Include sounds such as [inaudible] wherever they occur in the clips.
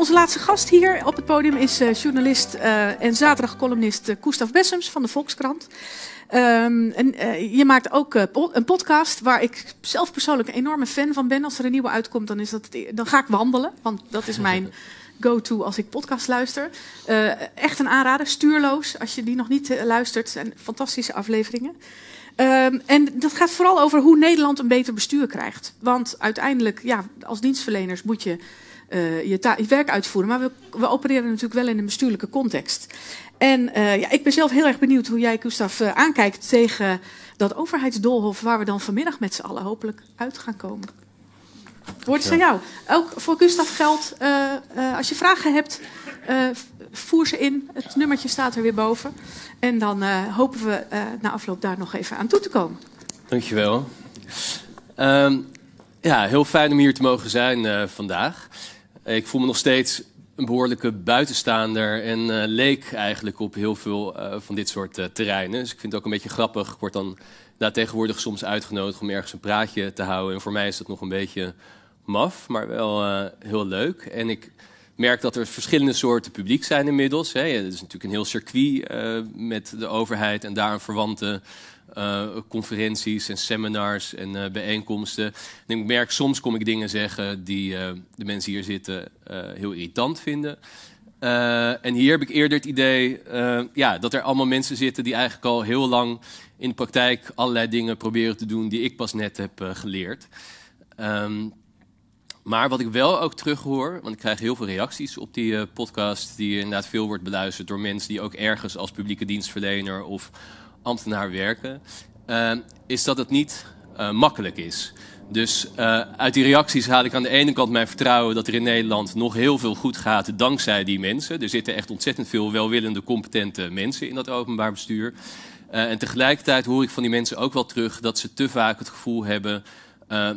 Onze laatste gast hier op het podium is eh, journalist eh, en zaterdagcolumnist columnist eh, Koestaf Bessems van de Volkskrant. Ehm, en, je maakt ook een podcast waar ik zelf persoonlijk een enorme fan van ben. Als er een nieuwe uitkomt, dan, is dat, e-, dan ga ik wandelen, want dat is mijn [laughs] go-to als ik podcast luister. echt een aanrader, stuurloos, als je die nog niet luistert. zijn fantastische afleveringen. Ehm, en dat gaat vooral over hoe Nederland een beter bestuur krijgt. Want uiteindelijk, ja, als dienstverleners moet je eh, je, werk uitvoeren. Maar we, we, opereren natuurlijk wel in een bestuurlijke context. En eh, ja, ik ben zelf heel erg benieuwd hoe jij, Gustaf, eh, aankijkt tegen dat overheidsdoolhof waar we dan vanmiddag met z'n allen hopelijk uit gaan komen. Woord is aan jou. Ook voor Gustaf geldt, als je vragen hebt, voer ze in. Het nummertje staat er weer boven. En dan hopen we na afloop daar nog even aan toe te komen. Dankjewel. Ehm, ja, heel fijn om hier te mogen zijn vandaag. Ik voel me nog steeds een behoorlijke buitenstaander en eh, leek eigenlijk op heel veel eh, van dit soort eh, terreinen. Dus ik vind het ook een beetje grappig. Ik word dan nou, tegenwoordig soms uitgenodigd om ergens een praatje te houden. En voor mij is dat nog een beetje maf, maar wel heel leuk. En ik merk dat er verschillende soorten publiek zijn inmiddels. Het is natuurlijk een heel circuit met de overheid en daar een verwante eh, conferenties en seminars en eh, bijeenkomsten. En ik merk, soms kom ik dingen zeggen die eh, de mensen hier zitten heel irritant vinden. en hier heb ik eerder het idee ja, dat er allemaal mensen zitten die eigenlijk al heel lang in de praktijk allerlei dingen proberen te doen die ik pas net heb geleerd. Ehm, maar wat ik wel ook terughoor, want ik krijg heel veel reacties op die podcast, die inderdaad veel wordt beluisterd door mensen die ook ergens als publieke dienstverlener of ambtenaar werken, eh, is dat het niet eh, makkelijk is. Dus eh, uit die reacties haal ik aan de ene kant mijn vertrouwen dat er in Nederland nog heel veel goed gaat dankzij die mensen. Er zitten echt ontzettend veel welwillende, competente mensen in dat openbaar bestuur. en tegelijkertijd hoor ik van die mensen ook wel terug dat ze te vaak het gevoel hebben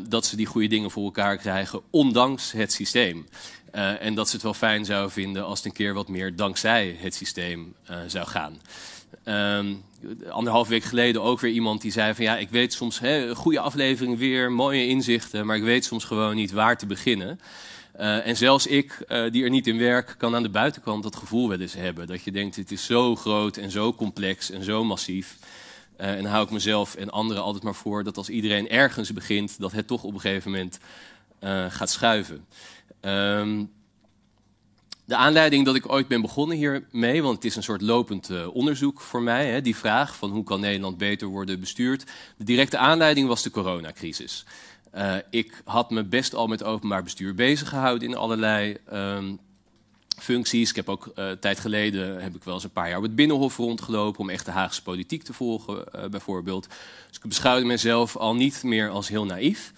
dat ze die goede dingen voor elkaar krijgen, ondanks het systeem. en dat ze het wel fijn zouden vinden als het een keer wat meer dankzij het systeem zou gaan. Um, anderhalf week geleden ook weer iemand die zei van ja, ik weet soms goede aflevering weer, mooie inzichten, maar ik weet soms gewoon niet waar te beginnen. Eh, en zelfs ik, eh, die er niet in werk, kan aan de buitenkant dat gevoel wel eens hebben. Dat je denkt, het is zo groot en zo complex en zo massief. Eh, en dan hou ik mezelf en anderen altijd maar voor dat als iedereen ergens begint, dat het toch op een gegeven moment gaat schuiven. Um, de aanleiding dat ik ooit ben begonnen hiermee, want het is een soort lopend eh, onderzoek voor mij, hè, die vraag van hoe kan Nederland beter worden bestuurd. De directe aanleiding was de coronacrisis. Eh, ik had me best al met openbaar bestuur bezig gehouden in allerlei ehm, functies. Ik heb ook eh, een tijd geleden heb ik wel eens een paar jaar op het Binnenhof rondgelopen om echt de Haagse politiek te volgen, bijvoorbeeld. Dus ik beschouwde mezelf al niet meer als heel naïef.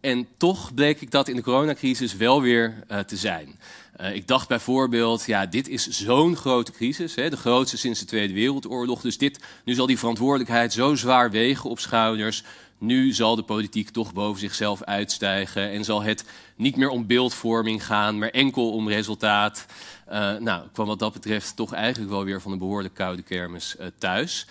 En toch bleek ik dat in de coronacrisis wel weer eh, te zijn. Eh, ik dacht bijvoorbeeld, ja, dit is zo'n grote crisis, hè, de grootste sinds de Tweede Wereldoorlog. Dus dit, nu zal die verantwoordelijkheid zo zwaar wegen op schouders. Nu zal de politiek toch boven zichzelf uitstijgen en zal het niet meer om beeldvorming gaan, maar enkel om resultaat. Uh, nou, kwam wat dat betreft toch eigenlijk wel weer van een behoorlijk koude kermis thuis.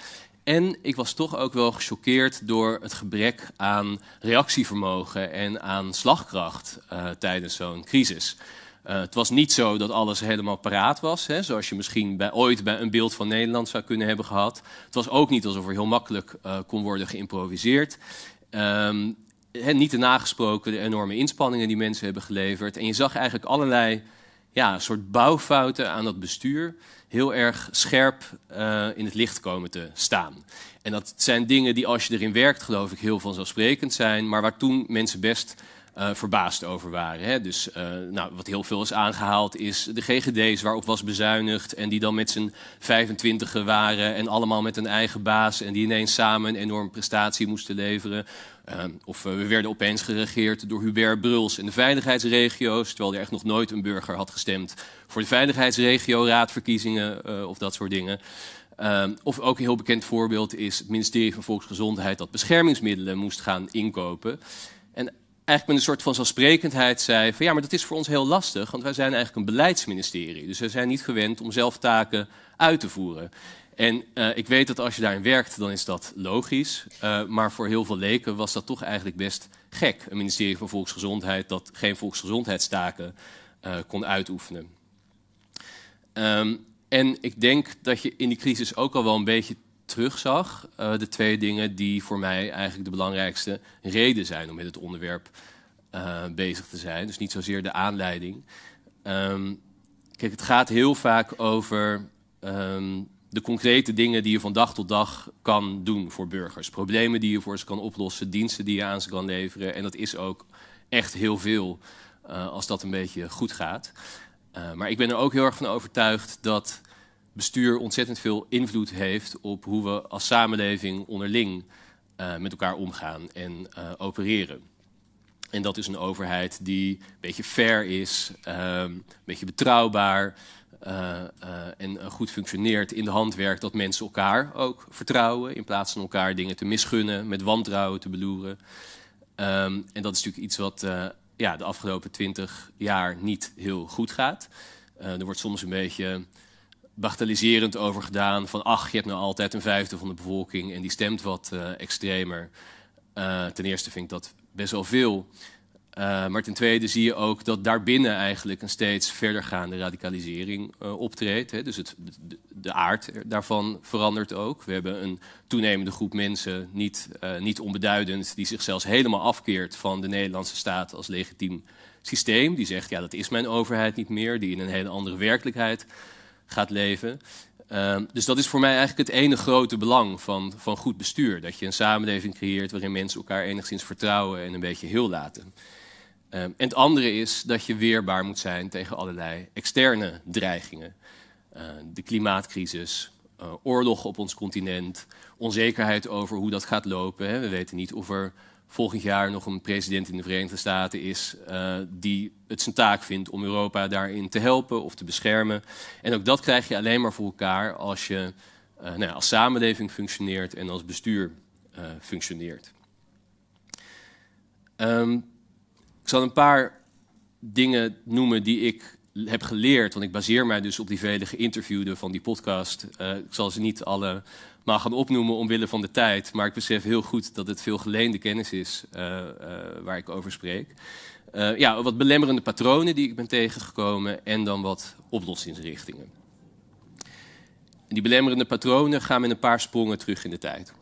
En ik was toch ook wel gechoqueerd door het gebrek aan reactievermogen en aan slagkracht eh, tijdens zo'n crisis. Eh, het was niet zo dat alles helemaal paraat was, hè, zoals je misschien bij, ooit bij een beeld van Nederland zou kunnen hebben gehad. Het was ook niet alsof er heel makkelijk eh, kon worden geïmproviseerd. Ehm, niet te nagesproken de enorme inspanningen die mensen hebben geleverd. En je zag eigenlijk allerlei ja, soort bouwfouten aan dat bestuur heel erg scherp uh, in het licht komen te staan. En dat zijn dingen die als je erin werkt, geloof ik, heel vanzelfsprekend zijn, maar waar toen mensen best eh, verbaasd over waren. Hè? Dus eh, nou, wat heel veel is aangehaald, is de GGD's waarop was bezuinigd. En die dan met z'n 25 waren en allemaal met een eigen baas. En die ineens samen een enorme prestatie moesten leveren. Ehm, of eh, we werden opeens geregeerd door Hubert Bruls en de veiligheidsregio's. Terwijl er echt nog nooit een burger had gestemd voor de veiligheidsregio-raadverkiezingen of dat soort dingen. Ehm, of ook een heel bekend voorbeeld is het ministerie van Volksgezondheid dat beschermingsmiddelen moest gaan inkopen. En eigenlijk met een soort van zelfsprekendheid zei van ja, maar dat is voor ons heel lastig, want wij zijn eigenlijk een beleidsministerie. Dus wij zijn niet gewend om zelf taken uit te voeren. En eh, ik weet dat als je daarin werkt, dan is dat logisch. Eh, maar voor heel veel leken was dat toch eigenlijk best gek. Een ministerie van Volksgezondheid dat geen volksgezondheidstaken eh, kon uitoefenen. Ehm, en ik denk dat je in die crisis ook al wel een beetje terugzag, uh, de twee dingen die voor mij eigenlijk de belangrijkste reden zijn om met het onderwerp eh, bezig te zijn. Dus niet zozeer de aanleiding. Ehm, kijk, het gaat heel vaak over ehm, de concrete dingen die je van dag tot dag kan doen voor burgers. Problemen die je voor ze kan oplossen, diensten die je aan ze kan leveren. En dat is ook echt heel veel eh, als dat een beetje goed gaat. maar ik ben er ook heel erg van overtuigd dat bestuur ontzettend veel invloed heeft op hoe we als samenleving onderling eh, met elkaar omgaan en eh, opereren. En dat is een overheid die een beetje fair is, ehm, een beetje betrouwbaar eh, en goed functioneert, in de hand werkt dat mensen elkaar ook vertrouwen in plaats van elkaar dingen te misgunnen, met wantrouwen te beloeren. Ehm, en dat is natuurlijk iets wat ja, de afgelopen twintig jaar niet heel goed gaat. er wordt soms een beetje bagatelliserend over gedaan. Van ach, je hebt nou altijd een vijfde van de bevolking en die stemt wat eh, extremer. Eh, ten eerste vind ik dat best wel veel. Eh, maar ten tweede zie je ook dat daarbinnen eigenlijk een steeds verdergaande radicalisering optreedt. Hè. Dus het, de, de, aard daarvan verandert ook. We hebben een toenemende groep mensen, niet, niet onbeduidend, die zich zelfs helemaal afkeert van de Nederlandse staat als legitiem systeem. Die zegt, ja, dat is mijn overheid niet meer, die in een hele andere werkelijkheid gaat leven. Ehm, dus dat is voor mij eigenlijk het ene grote belang van, van goed bestuur. Dat je een samenleving creëert waarin mensen elkaar enigszins vertrouwen en een beetje heel laten. Ehm, en het andere is dat je weerbaar moet zijn tegen allerlei externe dreigingen. Eh, de klimaatcrisis, eh, oorlog op ons continent, onzekerheid over hoe dat gaat lopen. Hè. We weten niet of er volgend jaar nog een president in de Verenigde Staten is eh, die het zijn taak vindt om Europa daarin te helpen of te beschermen. En ook dat krijg je alleen maar voor elkaar als je eh, nou ja, als samenleving functioneert en als bestuur eh, functioneert. Ehm, ik zal een paar dingen noemen die ik heb geleerd, want ik baseer mij dus op die vele geïnterviewden van die podcast. ik zal ze niet alle gaan opnoemen omwille van de tijd. Maar ik besef heel goed dat het veel geleende kennis is eh, eh, waar ik over spreek. Eh, ja, wat belemmerende patronen die ik ben tegengekomen en dan wat oplossingsrichtingen. die belemmerende patronen gaan met een paar sprongen terug in de tijd.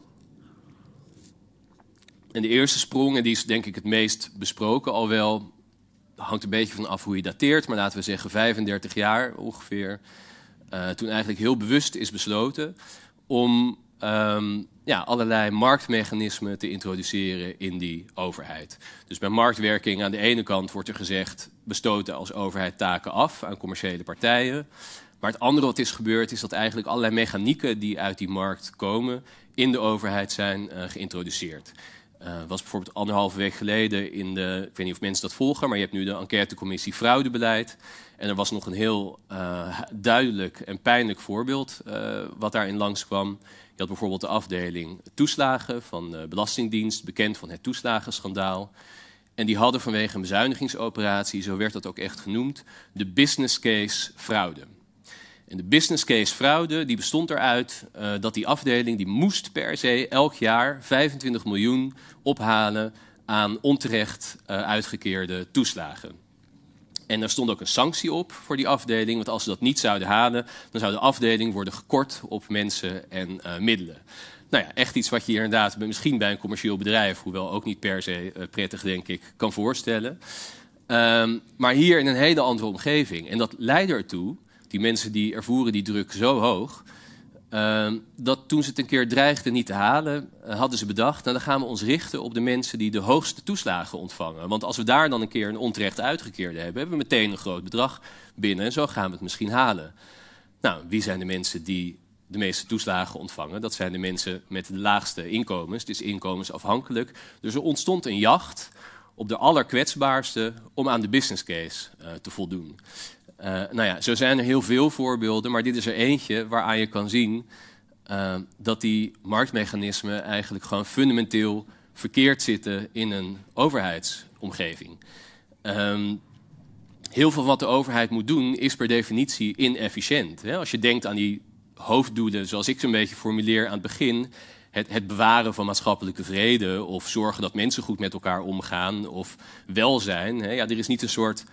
En de eerste sprong, en die is denk ik het meest besproken al wel, hangt een beetje van af hoe je dateert, maar laten we zeggen 35 jaar ongeveer. toen eigenlijk heel bewust is besloten om um, ja, allerlei marktmechanismen te introduceren in die overheid. Dus bij marktwerking aan de ene kant wordt er gezegd, we stoten als overheid taken af aan commerciële partijen. Maar het andere wat is gebeurd is dat eigenlijk allerlei mechanieken die uit die markt komen in de overheid zijn eh, geïntroduceerd. Uh, was bijvoorbeeld anderhalve week geleden in de, ik weet niet of mensen dat volgen, maar je hebt nu de enquêtecommissie fraudebeleid. En er was nog een heel eh, duidelijk en pijnlijk voorbeeld eh, wat daarin langskwam. Je had bijvoorbeeld de afdeling toeslagen van de Belastingdienst, bekend van het toeslagenschandaal. En die hadden vanwege een bezuinigingsoperatie, zo werd dat ook echt genoemd, de business case fraude. En de business case fraude die bestond eruit uh, dat die afdeling die moest per se elk jaar 25 miljoen ophalen aan onterecht eh, uitgekeerde toeslagen. En daar stond ook een sanctie op voor die afdeling, want als ze dat niet zouden halen, dan zou de afdeling worden gekort op mensen en eh, middelen. Nou ja, echt iets wat je hier inderdaad misschien bij een commercieel bedrijf, hoewel ook niet per se prettig denk ik, kan voorstellen. Ehm, maar hier in een hele andere omgeving. En dat leidde ertoe die mensen die ervoeren die druk zo hoog. Ehm, dat toen ze het een keer dreigden niet te halen, eh, hadden ze bedacht: nou, dan gaan we ons richten op de mensen die de hoogste toeslagen ontvangen. Want als we daar dan een keer een onterecht uitgekeerde hebben, hebben we meteen een groot bedrag binnen en zo gaan we het misschien halen. Nou, wie zijn de mensen die de meeste toeslagen ontvangen? Dat zijn de mensen met de laagste inkomens, Het is dus inkomensafhankelijk. Dus er ontstond een jacht op de allerkwetsbaarste om aan de business case eh, te voldoen. Eh, nou ja, zo zijn er heel veel voorbeelden, maar dit is er eentje waaraan je kan zien eh, dat die marktmechanismen eigenlijk gewoon fundamenteel verkeerd zitten in een overheidsomgeving. Ehm, heel veel wat de overheid moet doen is per definitie inefficiënt. Hè? Als je denkt aan die hoofddoelen, zoals ik ze een beetje formuleer aan het begin, het, het, bewaren van maatschappelijke vrede of zorgen dat mensen goed met elkaar omgaan of welzijn. Hè? Ja, er is niet een soort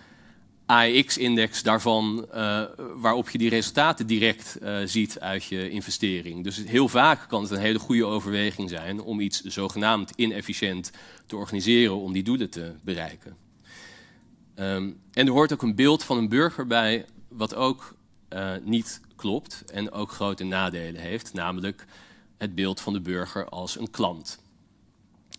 AEX-index daarvan, eh, waarop je die resultaten direct eh, ziet uit je investering. Dus heel vaak kan het een hele goede overweging zijn om iets zogenaamd inefficiënt te organiseren om die doelen te bereiken. Ehm, en er hoort ook een beeld van een burger bij, wat ook eh, niet klopt en ook grote nadelen heeft, namelijk het beeld van de burger als een klant.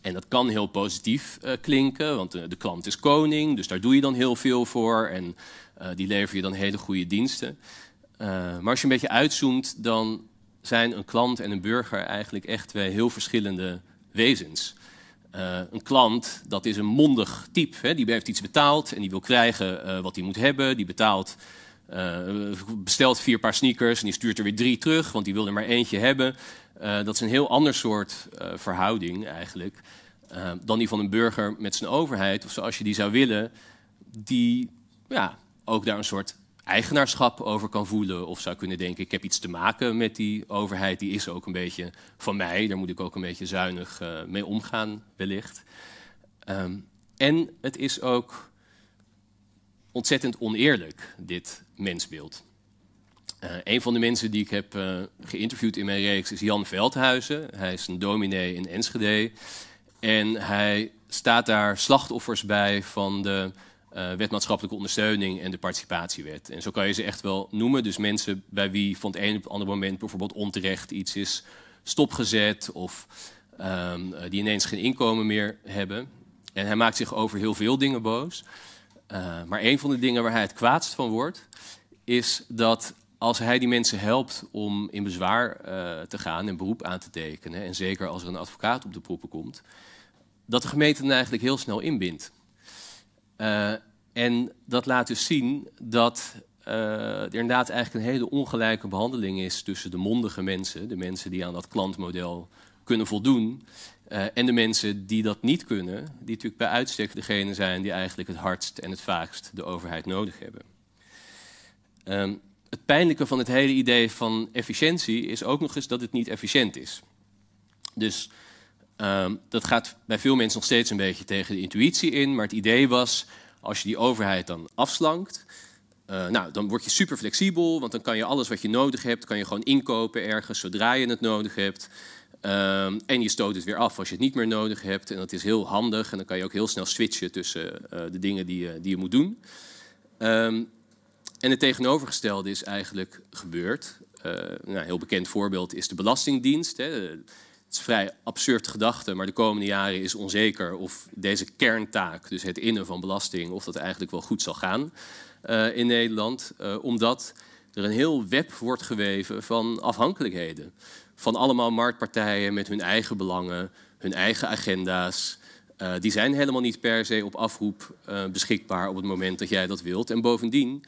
En dat kan heel positief eh, klinken, want eh, de, klant is koning, dus daar doe je dan heel veel voor en eh, die lever je dan hele goede diensten. maar als je een beetje uitzoomt, dan zijn een klant en een burger eigenlijk echt twee heel verschillende wezens. een klant, dat is een mondig type, hè? die heeft iets betaald en die wil krijgen wat hij moet hebben. Die betaalt uh, bestelt vier paar sneakers en die stuurt er weer drie terug, want die wil er maar eentje hebben. Eh, dat is een heel ander soort eh, verhouding eigenlijk dan die van een burger met zijn overheid, of zoals je die zou willen, die ja, ook daar een soort eigenaarschap over kan voelen of zou kunnen denken: ik heb iets te maken met die overheid, die is ook een beetje van mij, daar moet ik ook een beetje zuinig mee omgaan, wellicht. Ehm, en het is ook ontzettend oneerlijk, dit mensbeeld. Uh, een van de mensen die ik heb eh, geïnterviewd in mijn reeks is Jan Veldhuizen. Hij is een dominee in Enschede. En hij staat daar slachtoffers bij van de uh, ondersteuning en de participatiewet. En zo kan je ze echt wel noemen. Dus mensen bij wie van het een op het andere moment bijvoorbeeld onterecht iets is stopgezet of ehm, die ineens geen inkomen meer hebben. En hij maakt zich over heel veel dingen boos. Eh, maar een van de dingen waar hij het kwaadst van wordt, is dat als hij die mensen helpt om in bezwaar eh, te gaan en beroep aan te tekenen, en zeker als er een advocaat op de proppen komt, dat de gemeente dan eigenlijk heel snel inbindt. Eh, en dat laat dus zien dat er inderdaad eigenlijk een hele ongelijke behandeling is tussen de mondige mensen, de mensen die aan dat klantmodel kunnen voldoen, eh, en de mensen die dat niet kunnen, die natuurlijk bij uitstek degene zijn die eigenlijk het hardst en het vaakst de overheid nodig hebben. Ehm, het pijnlijke van het hele idee van efficiëntie is ook nog eens dat het niet efficiënt is. Dus ehm, dat gaat bij veel mensen nog steeds een beetje tegen de intuïtie in, maar het idee was, als je die overheid dan afslankt, eh, nou, dan word je super flexibel, want dan kan je alles wat je nodig hebt, kan je gewoon inkopen ergens zodra je het nodig hebt. Ehm, en je stoot het weer af als je het niet meer nodig hebt. En dat is heel handig. En dan kan je ook heel snel switchen tussen eh, de dingen die je, die je moet doen. Ehm, en het tegenovergestelde is eigenlijk gebeurd. Eh, nou, een heel bekend voorbeeld is de Belastingdienst. Hè. Het is een vrij absurd gedachte, maar de komende jaren is onzeker of deze kerntaak, dus het innen van belasting, of dat eigenlijk wel goed zal gaan eh, in Nederland. omdat er een heel web wordt geweven van afhankelijkheden van allemaal marktpartijen met hun eigen belangen, hun eigen agenda's. Eh, die zijn helemaal niet per se op afroep eh, beschikbaar op het moment dat jij dat wilt. En bovendien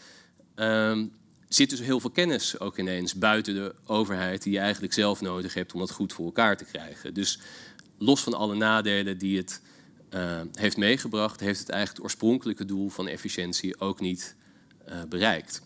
ehm, zit dus heel veel kennis ook ineens buiten de overheid die je eigenlijk zelf nodig hebt om dat goed voor elkaar te krijgen. Dus los van alle nadelen die het eh, heeft meegebracht, heeft het eigenlijk het oorspronkelijke doel van efficiëntie ook niet bereikt.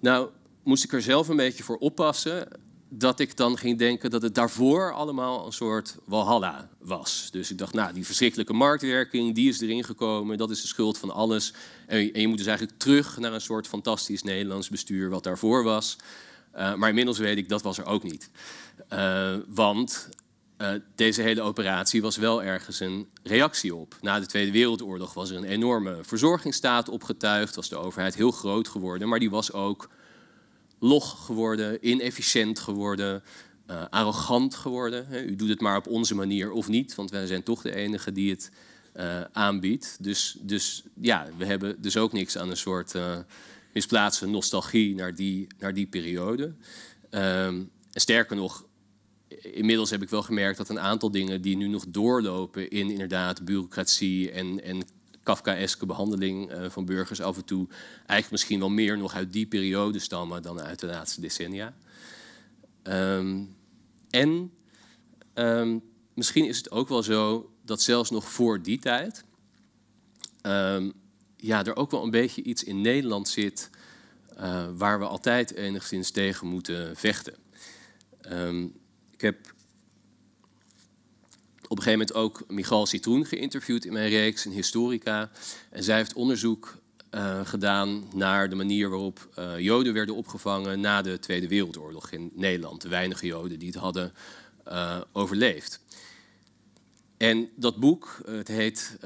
Nou, moest ik er zelf een beetje voor oppassen dat ik dan ging denken dat het daarvoor allemaal een soort walhalla was. Dus ik dacht, nou, die verschrikkelijke marktwerking, die is erin gekomen, dat is de schuld van alles. En je, moet dus eigenlijk terug naar een soort fantastisch Nederlands bestuur wat daarvoor was. Eh, maar inmiddels weet ik, dat was er ook niet. Eh, want eh, deze hele operatie was wel ergens een reactie op. Na de Tweede Wereldoorlog was er een enorme verzorgingsstaat opgetuigd, was de overheid heel groot geworden, maar die was ook log geworden, inefficiënt geworden, eh, arrogant geworden. u doet het maar op onze manier of niet, want wij zijn toch de enige die het eh, aanbiedt. Dus, dus ja, we hebben dus ook niks aan een soort uh, misplaatste nostalgie naar die, naar die periode. Ehm, sterker nog, inmiddels heb ik wel gemerkt dat een aantal dingen die nu nog doorlopen in inderdaad bureaucratie en, en Kafkaeske behandeling eh, van burgers af en toe. Eigenlijk misschien wel meer nog uit die periode stammen dan uit de laatste decennia. Ehm, en ehm, misschien is het ook wel zo dat zelfs nog voor die tijd ehm, ja, er ook wel een beetje iets in Nederland zit eh, waar we altijd enigszins tegen moeten vechten. ik heb op een gegeven moment ook Michal Citroen geïnterviewd in mijn reeks, een historica. En zij heeft onderzoek eh, gedaan naar de manier waarop eh, Joden werden opgevangen na de Tweede Wereldoorlog in Nederland. De weinige Joden die het hadden eh, overleefd. En dat boek, het heet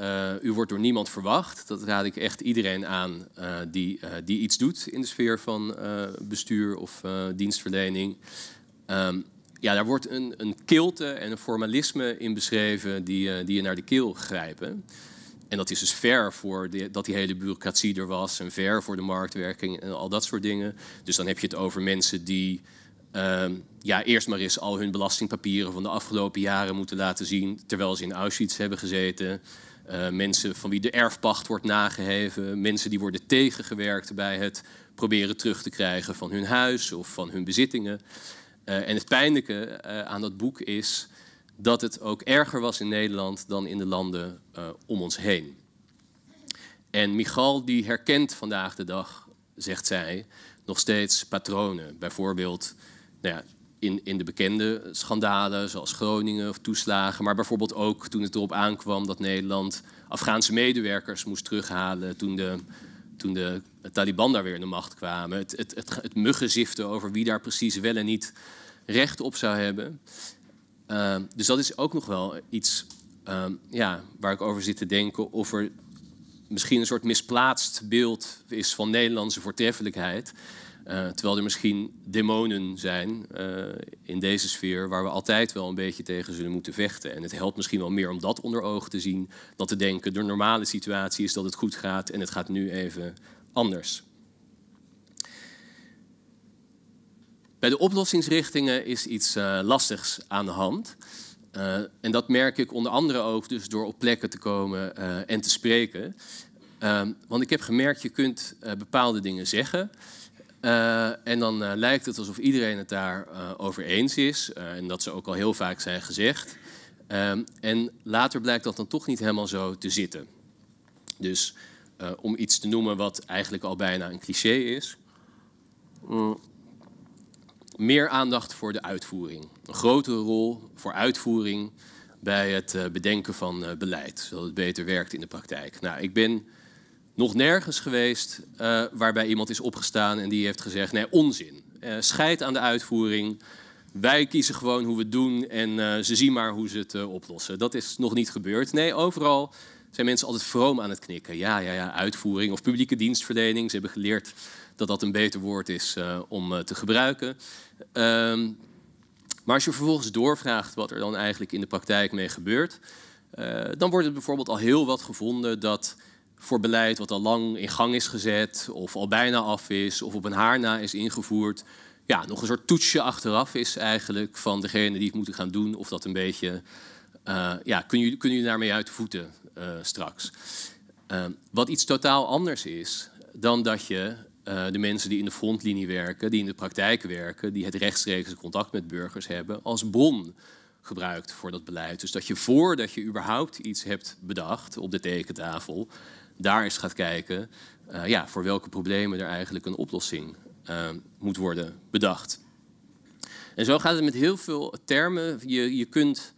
U wordt door niemand verwacht. Dat raad ik echt iedereen aan die, die iets doet in de sfeer van bestuur of dienstverlening. Ehm, ja, daar wordt een, een kilte en een formalisme in beschreven die, eh, die je naar de keel grijpen. En dat is dus ver voor de, dat die hele bureaucratie er was en ver voor de marktwerking en al dat soort dingen. Dus dan heb je het over mensen die ehm, ja, eerst maar eens al hun belastingpapieren van de afgelopen jaren moeten laten zien, terwijl ze in Auschwitz hebben gezeten. Eh, mensen van wie de erfpacht wordt nageheven, mensen die worden tegengewerkt bij het proberen terug te krijgen van hun huis of van hun bezittingen. Eh, en het pijnlijke eh, aan dat boek is dat het ook erger was in Nederland dan in de landen eh, om ons heen. En Michal die herkent vandaag de dag, zegt zij, nog steeds patronen. Bijvoorbeeld nou ja, in, in de bekende schandalen zoals Groningen of toeslagen, maar bijvoorbeeld ook toen het erop aankwam dat Nederland Afghaanse medewerkers moest terughalen toen de toen de Taliban daar weer in de macht kwamen. Het, het, het, het muggenziften over wie daar precies wel en niet recht op zou hebben. Ehm, dus dat is ook nog wel iets ehm, ja, waar ik over zit te denken. Of er misschien een soort misplaatst beeld is van Nederlandse voortreffelijkheid. Eh, terwijl er misschien demonen zijn eh, in deze sfeer waar we altijd wel een beetje tegen zullen moeten vechten. En het helpt misschien wel meer om dat onder ogen te zien, dan te denken de normale situatie is dat het goed gaat en het gaat nu even anders. Bij de oplossingsrichtingen is iets eh, lastigs aan de hand. en dat merk ik onder andere ook dus door op plekken te komen en te spreken. Ehm, want ik heb gemerkt, je kunt bepaalde dingen zeggen. Eh, en dan eh, lijkt het alsof iedereen het daar uh, over eens is. en dat ze ook al heel vaak zijn gezegd. Ehm, en later blijkt dat dan toch niet helemaal zo te zitten. Dus om iets te noemen wat eigenlijk al bijna een cliché is. Mm, meer aandacht voor de uitvoering. Een grotere rol voor uitvoering bij het bedenken van beleid. Zodat het beter werkt in de praktijk. Nou, ik ben nog nergens geweest eh, waarbij iemand is opgestaan en die heeft gezegd: nee, onzin. Uh, scheid aan de uitvoering. Wij kiezen gewoon hoe we het doen en eh, ze zien maar hoe ze het oplossen. Dat is nog niet gebeurd. Nee, overal zijn mensen altijd vroom aan het knikken. Ja, ja, ja, uitvoering of publieke dienstverlening. Ze hebben geleerd dat dat een beter woord is om te gebruiken. Ehm, maar als je vervolgens doorvraagt wat er dan eigenlijk in de praktijk mee gebeurt, dan wordt het bijvoorbeeld al heel wat gevonden dat voor beleid wat al lang in gang is gezet, of al bijna af is, of op een haarna is ingevoerd. Ja, nog een soort toetsje achteraf is eigenlijk van degene die het moeten gaan doen, of dat een beetje. Eh, ja, kunnen jullie, kunnen jullie daarmee uit de voeten eh, straks? Ehm, wat iets totaal anders is dan dat je eh, de mensen die in de frontlinie werken, die in de praktijk werken, die het rechtstreeks contact met burgers hebben, als bron gebruikt voor dat beleid. Dus dat je voordat je überhaupt iets hebt bedacht op de tekentafel, daar eens gaat kijken eh, ja, voor welke problemen er eigenlijk een oplossing eh, moet worden bedacht. En zo gaat het met heel veel termen. Je, je kunt,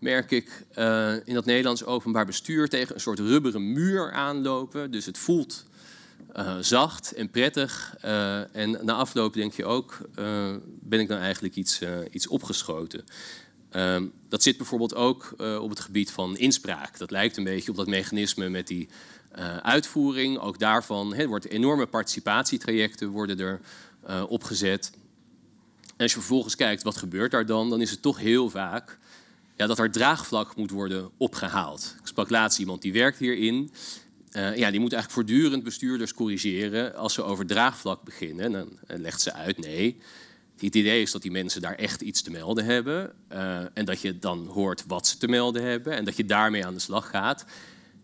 merk ik, eh, in dat Nederlands openbaar bestuur tegen een soort rubberen muur aanlopen. Dus het voelt zacht en prettig. en na afloop denk je ook, ben ik dan nou eigenlijk iets, iets opgeschoten? Ehm, dat zit bijvoorbeeld ook op het gebied van inspraak. Dat lijkt een beetje op dat mechanisme met die eh, uitvoering, ook daarvan he, wordt enorme participatietrajecten worden er eh, opgezet. En als je vervolgens kijkt wat gebeurt daar dan, dan is het toch heel vaak ja, dat er draagvlak moet worden opgehaald. Ik sprak laatst iemand die werkt hierin. Eh, ja, die moet eigenlijk voortdurend bestuurders corrigeren als ze over draagvlak beginnen. Dan legt ze uit, nee, het idee is dat die mensen daar echt iets te melden hebben. en dat je dan hoort wat ze te melden hebben en dat je daarmee aan de slag gaat.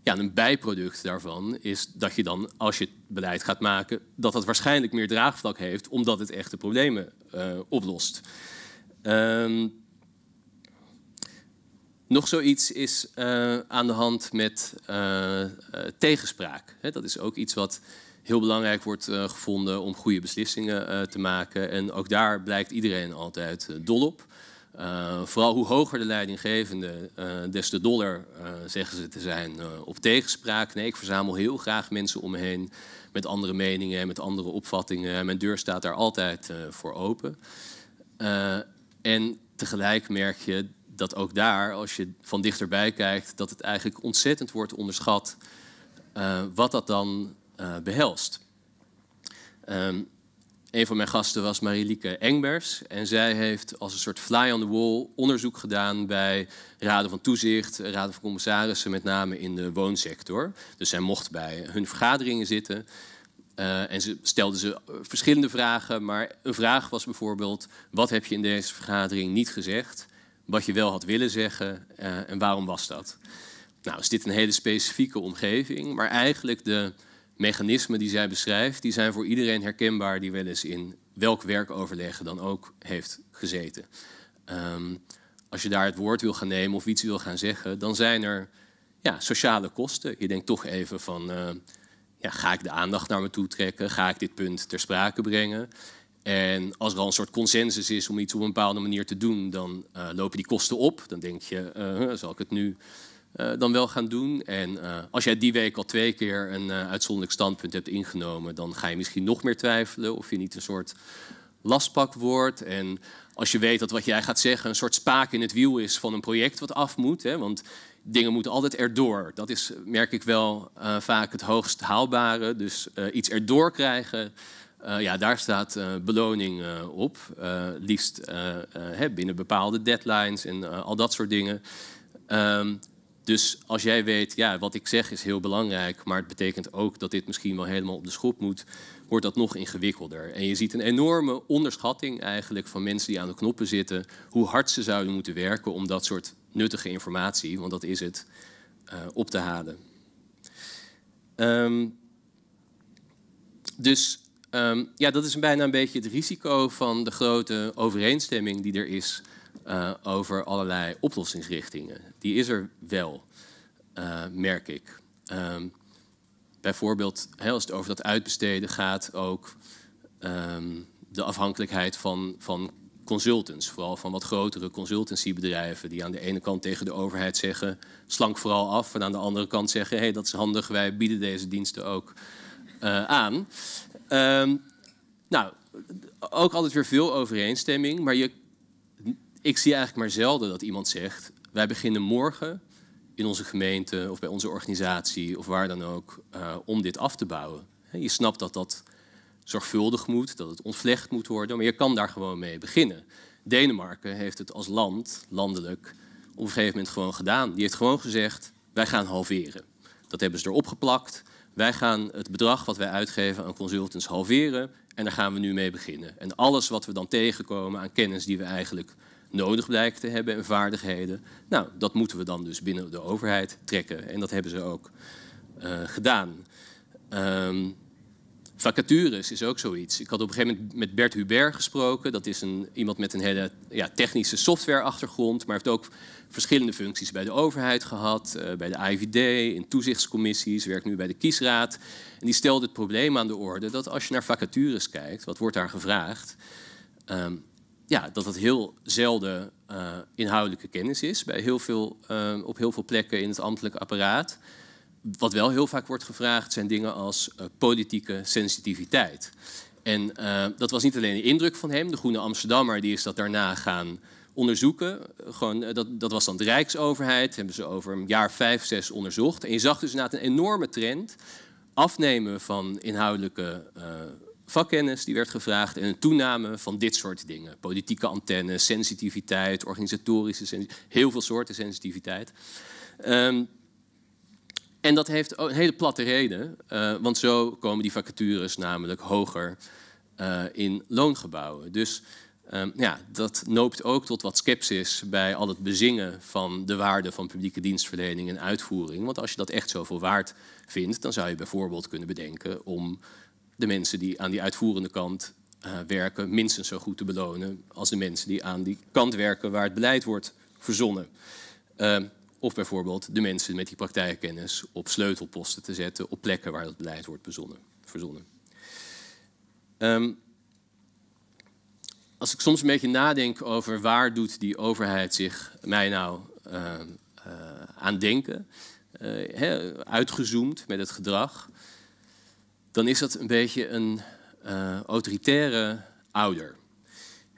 Ja, een bijproduct daarvan is dat je dan, als je beleid gaat maken, dat het waarschijnlijk meer draagvlak heeft, omdat het echte problemen eh, oplost. Ehm, nog zoiets is eh, aan de hand met eh, tegenspraak. dat is ook iets wat heel belangrijk wordt gevonden om goede beslissingen te maken. En ook daar blijkt iedereen altijd dol op. Eh, vooral hoe hoger de leidinggevende, eh, des te doller eh, zeggen ze te zijn op tegenspraak. Nee, ik verzamel heel graag mensen om me heen met andere meningen en met andere opvattingen. Mijn deur staat daar altijd voor open. en tegelijk merk je dat ook daar, als je van dichterbij kijkt, dat het eigenlijk ontzettend wordt onderschat wat dat dan behelst. Ehm, een van mijn gasten was Marielike Engbers. En zij heeft als een soort fly on the wall onderzoek gedaan bij raden van toezicht, raden van commissarissen, met name in de woonsector. Dus zij mocht bij hun vergaderingen zitten. Eh, en ze stelden ze verschillende vragen, maar een vraag was bijvoorbeeld: wat heb je in deze vergadering niet gezegd, wat je wel had willen zeggen eh, en waarom was dat? Nou, is dit een hele specifieke omgeving, maar eigenlijk de mechanismen die zij beschrijft, die zijn voor iedereen herkenbaar die wel eens in welk werkoverleg dan ook heeft gezeten. Ehm, als je daar het woord wil gaan nemen of iets wil gaan zeggen, dan zijn er ja, sociale kosten. Je denkt toch even van, eh, ja, ga ik de aandacht naar me toe trekken? Ga ik dit punt ter sprake brengen? En als er al een soort consensus is om iets op een bepaalde manier te doen, dan eh, lopen die kosten op. Dan denk je, eh, zal ik het nu eh, dan wel gaan doen. En eh, als jij die week al twee keer een eh, uitzonderlijk standpunt hebt ingenomen, dan ga je misschien nog meer twijfelen of je niet een soort lastpak wordt. En als je weet dat wat jij gaat zeggen een soort spaak in het wiel is van een project wat af moet. Hè, want dingen moeten altijd erdoor. Dat is, merk ik wel, vaak het hoogst haalbare. Dus iets erdoor krijgen. ja, daar staat beloning op. liefst binnen bepaalde deadlines en al dat soort dingen. Ehm, dus als jij weet, ja, wat ik zeg is heel belangrijk, maar het betekent ook dat dit misschien wel helemaal op de schop moet, wordt dat nog ingewikkelder. En je ziet een enorme onderschatting eigenlijk van mensen die aan de knoppen zitten, hoe hard ze zouden moeten werken om dat soort nuttige informatie, want dat is het, eh, op te halen. Ehm, dus ehm, ja, dat is bijna een beetje het risico van de grote overeenstemming die er is eh, over allerlei oplossingsrichtingen. Die is er wel, eh, merk ik. Ehm, bijvoorbeeld als het over dat uitbesteden gaat, ook ehm, de afhankelijkheid van, van consultants, vooral van wat grotere consultancybedrijven, die aan de ene kant tegen de overheid zeggen, slank vooral af, en aan de andere kant zeggen, hé, hey, dat is handig, wij bieden deze diensten ook eh, aan. Ehm, nou, ook altijd weer veel overeenstemming, maar je ik zie eigenlijk maar zelden dat iemand zegt: wij beginnen morgen in onze gemeente of bij onze organisatie of waar dan ook eh, om dit af te bouwen. Je snapt dat dat zorgvuldig moet, dat het ontvlecht moet worden, maar je kan daar gewoon mee beginnen. Denemarken heeft het als land, landelijk, op een gegeven moment gewoon gedaan. Die heeft gewoon gezegd: wij gaan halveren. Dat hebben ze erop geplakt. Wij gaan het bedrag wat wij uitgeven aan consultants halveren en daar gaan we nu mee beginnen. En alles wat we dan tegenkomen aan kennis die we eigenlijk nodig blijkt te hebben en vaardigheden. Nou, dat moeten we dan dus binnen de overheid trekken. En dat hebben ze ook eh, gedaan. Ehm, vacatures is ook zoiets. Ik had op een gegeven moment met Bert Hubert gesproken. Dat is een, iemand met een hele ja, technische softwareachtergrond, maar heeft ook verschillende functies bij de overheid gehad, eh, bij de IVD, in toezichtscommissies, werkt nu bij de kiesraad. En die stelde het probleem aan de orde dat als je naar vacatures kijkt, wat wordt daar gevraagd? Ehm, ja, dat dat heel zelden eh, inhoudelijke kennis is. Bij heel veel, eh, op heel veel plekken in het ambtelijk apparaat. Wat wel heel vaak wordt gevraagd zijn dingen als eh, politieke sensitiviteit. En dat was niet alleen de indruk van hem. De Groene Amsterdammer die is dat daarna gaan onderzoeken. Gewoon, dat, dat was dan de Rijksoverheid. Hebben ze over een jaar vijf, zes onderzocht. En je zag dus inderdaad een enorme trend. Afnemen van inhoudelijke vakkennis die werd gevraagd en een toename van dit soort dingen. Politieke antenne, sensitiviteit, organisatorische sensitiviteit, heel veel soorten sensitiviteit. Ehm, en dat heeft een hele platte reden, uh, want zo komen die vacatures namelijk hoger eh, in loongebouwen. Dus ehm, ja, dat noopt ook tot wat sceptisch bij al het bezingen van de waarde van publieke dienstverlening en uitvoering. Want als je dat echt zoveel waard vindt, dan zou je bijvoorbeeld kunnen bedenken om de mensen die aan die uitvoerende kant eh, werken minstens zo goed te belonen als de mensen die aan die kant werken waar het beleid wordt verzonnen. Ehm, of bijvoorbeeld de mensen met die praktijkkennis op sleutelposten te zetten op plekken waar het beleid wordt bezonnen, verzonnen. Ehm, als ik soms een beetje nadenk over waar doet die overheid zich mij nou ehm, eh, aan denken, eh, uitgezoomd met het gedrag, dan is dat een beetje een eh, autoritaire ouder.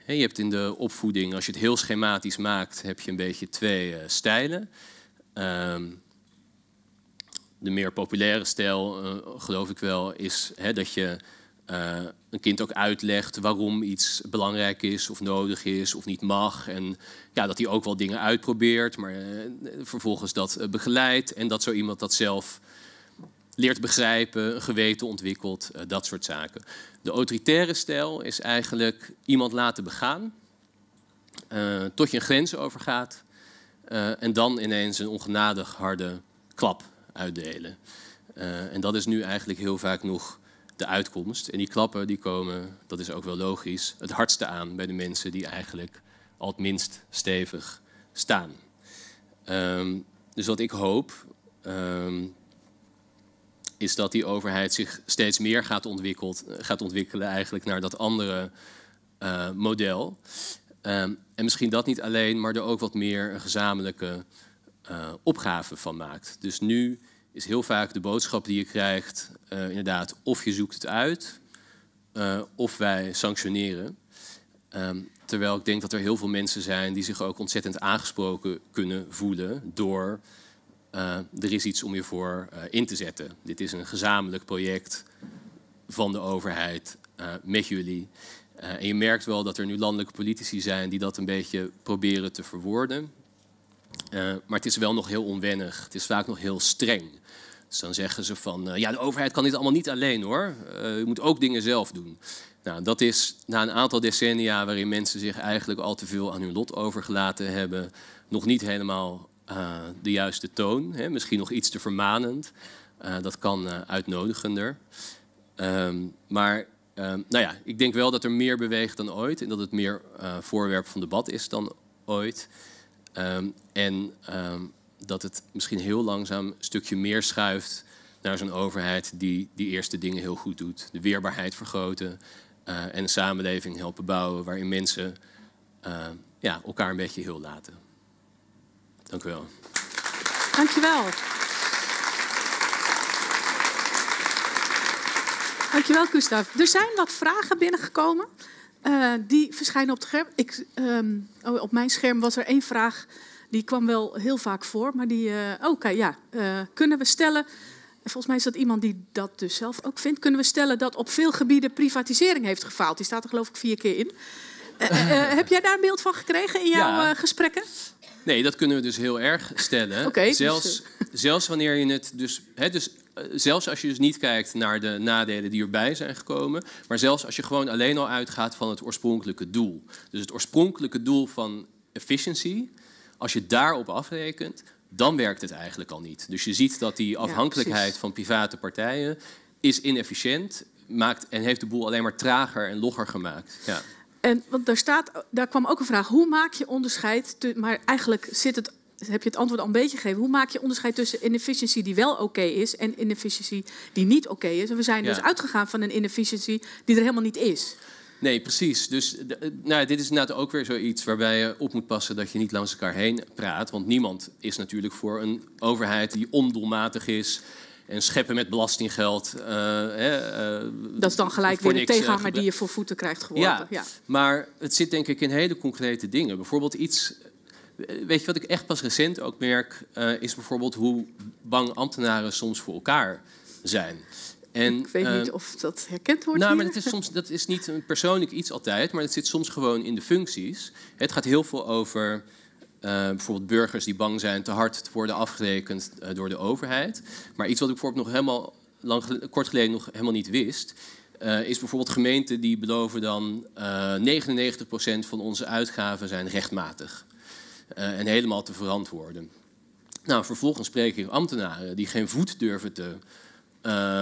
je hebt in de opvoeding, als je het heel schematisch maakt, heb je een beetje twee eh, stijlen. Ehm, de meer populaire stijl, eh, geloof ik wel, is dat je een kind ook uitlegt waarom iets belangrijk is of nodig is of niet mag. En ja, dat hij ook wel dingen uitprobeert, maar vervolgens dat begeleidt. En dat zo iemand dat zelf leert begrijpen, een geweten ontwikkelt, eh, dat soort zaken. De autoritaire stijl is eigenlijk iemand laten begaan uh, tot je een grens overgaat eh, en dan ineens een ongenadig harde klap uitdelen. en dat is nu eigenlijk heel vaak nog de uitkomst. En die klappen die komen, dat is ook wel logisch, het hardste aan bij de mensen die eigenlijk al het minst stevig staan. Ehm, dus wat ik hoop, ehm, is dat die overheid zich steeds meer gaat, ontwikkeld, eh, gaat ontwikkelen eigenlijk naar dat andere eh, model. Ehm, en misschien dat niet alleen, maar er ook wat meer een gezamenlijke eh, opgave van maakt. Dus nu is heel vaak de boodschap die je krijgt, inderdaad, of je zoekt het uit, of wij sanctioneren. Ehm, terwijl ik denk dat er heel veel mensen zijn die zich ook ontzettend aangesproken kunnen voelen door eh, er is iets om je voor eh, in te zetten. Dit is een gezamenlijk project van de overheid eh, met jullie. en je merkt wel dat er nu landelijke politici zijn die dat een beetje proberen te verwoorden. maar het is wel nog heel onwennig. Het is vaak nog heel streng. Dus dan zeggen ze van, ja, de overheid kan dit allemaal niet alleen hoor. Uh, je moet ook dingen zelf doen. Nou, dat is na een aantal decennia waarin mensen zich eigenlijk al te veel aan hun lot overgelaten hebben, nog niet helemaal eh, de juiste toon, hè? misschien nog iets te vermanend. Eh, dat kan eh, uitnodigender. Ehm, maar ehm, nou ja, ik denk wel dat er meer beweegt dan ooit en dat het meer voorwerp van debat is dan ooit. Ehm, en dat het misschien heel langzaam een stukje meer schuift naar zo'n overheid die die eerste dingen heel goed doet. De weerbaarheid vergroten en een samenleving helpen bouwen waarin mensen ja, elkaar een beetje heel laten. Dank u wel. Dank je wel. Dankjewel, Gustav. Er zijn wat vragen binnengekomen. Eh, die verschijnen op het scherm. Ik, ehm, oh, op mijn scherm was er één vraag. Die kwam wel heel vaak voor. Maar die, uh, eh, oké, oh, ja. Eh, kunnen we stellen... Volgens mij is dat iemand die dat dus zelf ook vindt. Kunnen we stellen dat op veel gebieden privatisering heeft gefaald? Die staat er geloof ik vier keer in. heb jij daar een beeld van gekregen in jouw ja. gesprekken? Nee, dat kunnen we dus heel erg stellen. Dus, zelfs, eh, [laughs] zelfs wanneer je het dus, hè, dus eh, zelfs als je dus niet kijkt naar de nadelen die erbij zijn gekomen, maar zelfs als je gewoon alleen al uitgaat van het oorspronkelijke doel. Dus het oorspronkelijke doel van efficiëntie, als je daarop afrekent, dan werkt het eigenlijk al niet. Dus je ziet dat die afhankelijkheid van private partijen is inefficiënt maakt en heeft de boel alleen maar trager en logger gemaakt. Ja. En, want daar, staat, daar kwam ook een vraag. Hoe maak je onderscheid? maar eigenlijk zit het, heb je het antwoord al een beetje gegeven. Hoe maak je onderscheid tussen inefficiëntie die wel oké is... en inefficiëntie die niet oké is? En we zijn dus uitgegaan van een inefficiëntie die er helemaal niet is. Nee, precies. Dus eh, nou, dit is inderdaad ook weer zoiets waarbij je op moet passen dat je niet langs elkaar heen praat. Want niemand is natuurlijk voor een overheid die ondoelmatig is en scheppen met belastinggeld. Eh, eh, dat is dan gelijk weer de eh, tegenhanger die je voor voeten krijgt geworden. Ja, maar het zit denk ik in hele concrete dingen. Bijvoorbeeld iets... Weet je wat ik echt pas recent ook merk, is bijvoorbeeld hoe bang ambtenaren soms voor elkaar zijn. En, ik weet niet of dat herkend wordt. Nou, maar dat is, soms, dat is niet een persoonlijk iets altijd, maar dat zit soms gewoon in de functies. Het gaat heel veel over eh, bijvoorbeeld burgers die bang zijn te hard te worden afgerekend eh, door de overheid. Maar iets wat ik bijvoorbeeld nog helemaal lang, kort geleden nog helemaal niet wist, eh, is bijvoorbeeld gemeenten die beloven dan 99% van onze uitgaven zijn rechtmatig en helemaal te verantwoorden. Nou, vervolgens spreken ik ambtenaren die geen voet durven te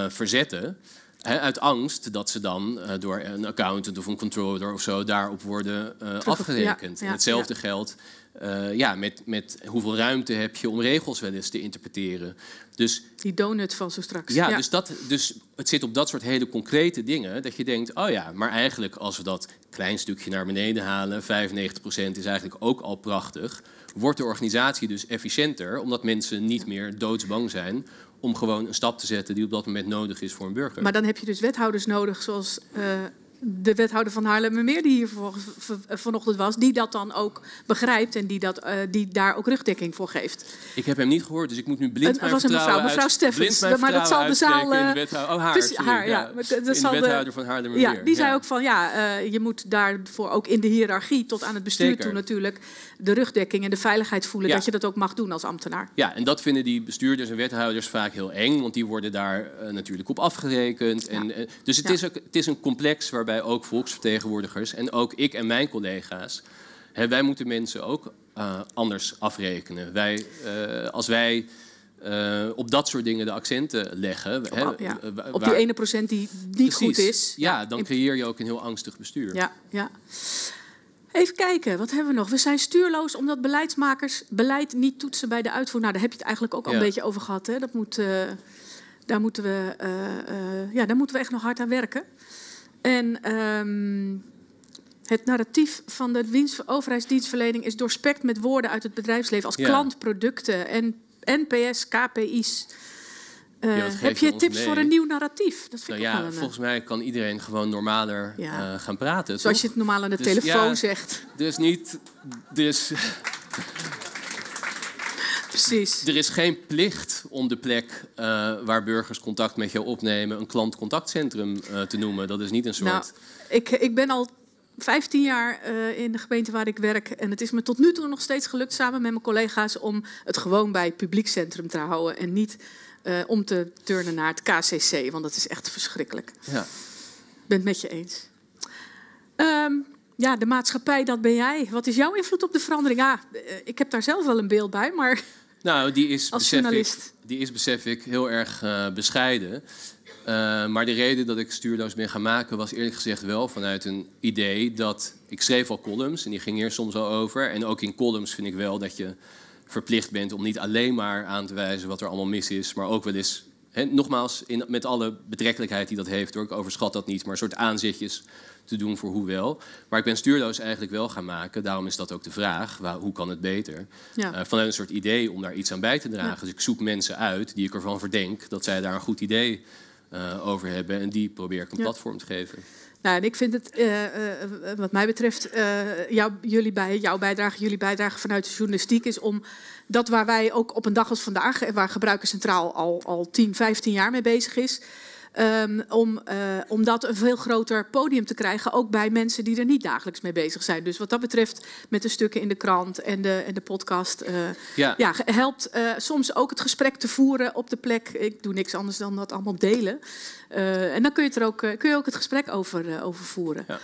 verzetten. Hè, uit angst dat ze dan door een accountant of een controller of zo daarop worden uh, afgerekend. en hetzelfde ja. geldt eh, ja, met, met hoeveel ruimte heb je om regels wel eens te interpreteren. Dus, Die donut van zo straks. Ja, Dus, dat, dus het zit op dat soort hele concrete dingen dat je denkt, oh ja, maar eigenlijk als we dat klein stukje naar beneden halen, 95% is eigenlijk ook al prachtig, wordt de organisatie dus efficiënter omdat mensen niet meer doodsbang zijn om gewoon een stap te zetten die op dat moment nodig is voor een burger. Maar dan heb je dus wethouders nodig, zoals eh, de wethouder van Haarlemmermeer, die hier vanochtend was, die dat dan ook begrijpt en die, dat, eh, die daar ook rugdekking voor geeft. Ik heb hem niet gehoord, dus ik moet nu blind Het was een mevrouw, mevrouw Steffens. Maar dat zal de zaal. Eh, oh, haar. de wethouder van Haarlemmermeer. Ja, die zei ook van ja, eh, je moet daarvoor ook in de hiërarchie tot aan het bestuur toe natuurlijk de rugdekking en de veiligheid voelen dat je dat ook mag doen als ambtenaar. Ja, en dat vinden die bestuurders en wethouders vaak heel eng, want die worden daar natuurlijk op afgerekend. En, dus het, is ook, het is een complex waarbij ook volksvertegenwoordigers en ook ik en mijn collega's, hè, wij moeten mensen ook eh, anders afrekenen. Wij, eh, als wij eh, op dat soort dingen de accenten leggen. Op, hè, op die ene procent die niet goed is. Ja, dan creëer je ook een heel angstig bestuur. Ja, ja. Even kijken, wat hebben we nog? We zijn stuurloos omdat beleidsmakers beleid niet toetsen bij de uitvoer. Nou, daar heb je het eigenlijk ook al een beetje over gehad. Hè? Dat moet, daar, moeten we, ja, daar moeten we echt nog hard aan werken. En ehm, het narratief van de overheidsdienstverlening is doorspekt met woorden uit het bedrijfsleven als klantproducten en NPS, KPI's. Eh, heb je tips voor een nieuw narratief? Dat vind ik nou ja, eh, volgens mij kan iedereen gewoon normaler eh, gaan praten. Zoals je het normaal aan de dus telefoon zegt. Dus niet. Dus, [laughs] Er is geen plicht om de plek eh, waar burgers contact met jou opnemen een klantcontactcentrum uh, te noemen. Dat is niet een soort. Nou, ik, ik ben al 15 jaar eh, in de gemeente waar ik werk. En het is me tot nu toe nog steeds gelukt samen met mijn collega's om het gewoon bij het publiekcentrum te houden. En niet om te turnen naar het KCC, want dat is echt verschrikkelijk. Ja. Ik ben het met je eens. Ehm, ja, de maatschappij, dat ben jij. Wat is jouw invloed op de verandering? Ja, ik heb daar zelf wel een beeld bij, maar nou, die is, besef Ik, die is, besef ik, heel erg eh, bescheiden. Eh, maar de reden dat ik stuurdoos ben gaan maken was eerlijk gezegd wel vanuit een idee dat ik schreef al columns en die ging hier soms al over. En ook in columns vind ik wel dat je verplicht bent om niet alleen maar aan te wijzen wat er allemaal mis is, maar ook wel eens, nogmaals, in, met alle betrekkelijkheid die dat heeft hoor, ik overschat dat niet, maar een soort aanzetjes te doen voor hoewel, Maar ik ben stuurloos eigenlijk wel gaan maken. Daarom is dat ook de vraag, waar, hoe kan het beter? Eh, vanuit een soort idee om daar iets aan bij te dragen. Dus ik zoek mensen uit die ik ervan verdenk dat zij daar een goed idee eh, over hebben. En die probeer ik een platform te geven. Nou, en ik vind het, eh, wat mij betreft, jullie bij, jouw bijdrage, jullie bijdrage vanuit de journalistiek is om dat waar wij ook op een dag als vandaag, waar gebruiker centraal al, al 10, 15 jaar mee bezig is, Ehm, om, eh, om dat een veel groter podium te krijgen, ook bij mensen die er niet dagelijks mee bezig zijn. Dus wat dat betreft, met de stukken in de krant en de, en de podcast, eh, ja. helpt eh, soms ook het gesprek te voeren op de plek. Ik doe niks anders dan dat allemaal delen. en dan kun je, het er ook, kun je ook het gesprek over, over voeren. Ja.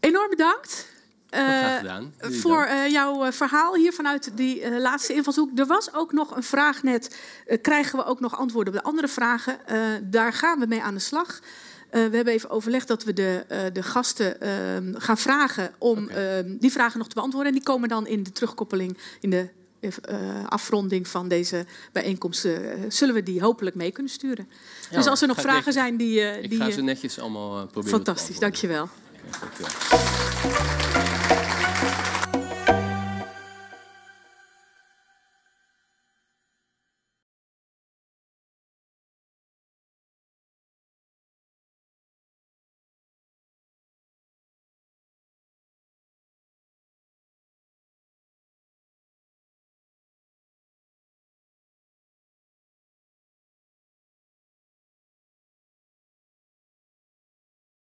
Enorm bedankt. Eh, voor eh, jouw eh, verhaal hier vanuit die laatste invalshoek. Er was ook nog een vraag net. krijgen we ook nog antwoorden op de andere vragen? daar gaan we mee aan de slag. we hebben even overlegd dat we de, de gasten ehm, gaan vragen om ehm, die vragen nog te beantwoorden. En die komen dan in de terugkoppeling, in de afronding van deze bijeenkomst, zullen we die hopelijk mee kunnen sturen. dus als er nog vragen zijn die... die ik ga ze netjes allemaal proberen Fantastisch, te dankjewel. Okay, dankjewel.